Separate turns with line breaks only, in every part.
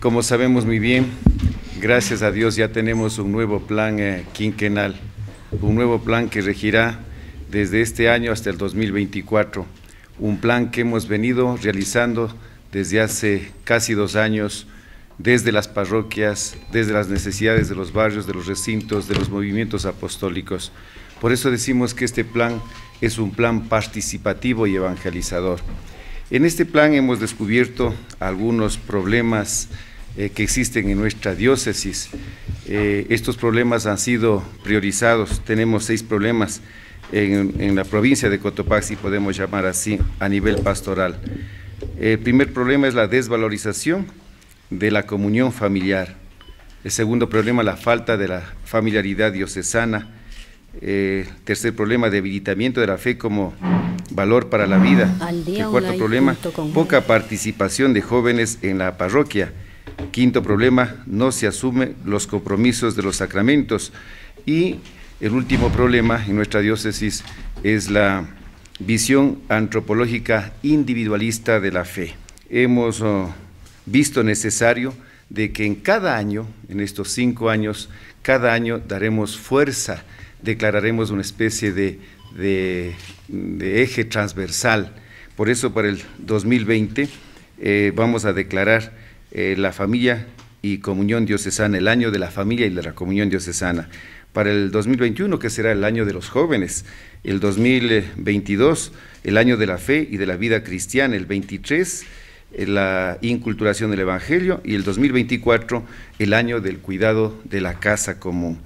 Como sabemos muy bien, gracias a Dios ya tenemos un nuevo plan eh, quinquenal, un nuevo plan que regirá desde este año hasta el 2024, un plan que hemos venido realizando desde hace casi dos años, desde las parroquias, desde las necesidades de los barrios, de los recintos, de los movimientos apostólicos. Por eso decimos que este plan es un plan participativo y evangelizador. En este plan hemos descubierto algunos problemas eh, que existen en nuestra diócesis. Eh, estos problemas han sido priorizados. Tenemos seis problemas en, la provincia de Cotopaxi, podemos llamar así, a nivel pastoral. El primer problema es la desvalorización de la comunión familiar. El segundo problema, la falta de la familiaridad diocesana. El eh, tercer problema, debilitamiento de la fe como Valor para la Vida. El cuarto problema, poca participación de jóvenes en la parroquia. Quinto problema, no se asumen los compromisos de los sacramentos. Y el último problema en nuestra diócesis es la visión antropológica individualista de la fe. Hemos oh, visto necesario de que en cada año, en estos cinco años, cada año daremos fuerza, declararemos una especie de, eje transversal. Por eso para el 2020 eh, vamos a declarar eh, la familia y comunión diocesana, el año de la familia y de la comunión diocesana. Para el 2021, que será el año de los jóvenes, el 2022, el año de la fe y de la vida cristiana, el 23 eh, la inculturación del Evangelio y el 2024 el año del cuidado de la casa común.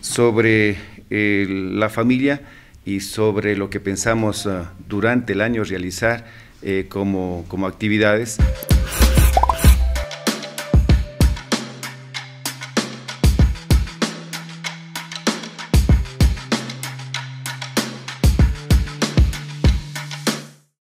Sobre la familia y sobre lo que pensamos ah, durante el año realizar eh, como actividades.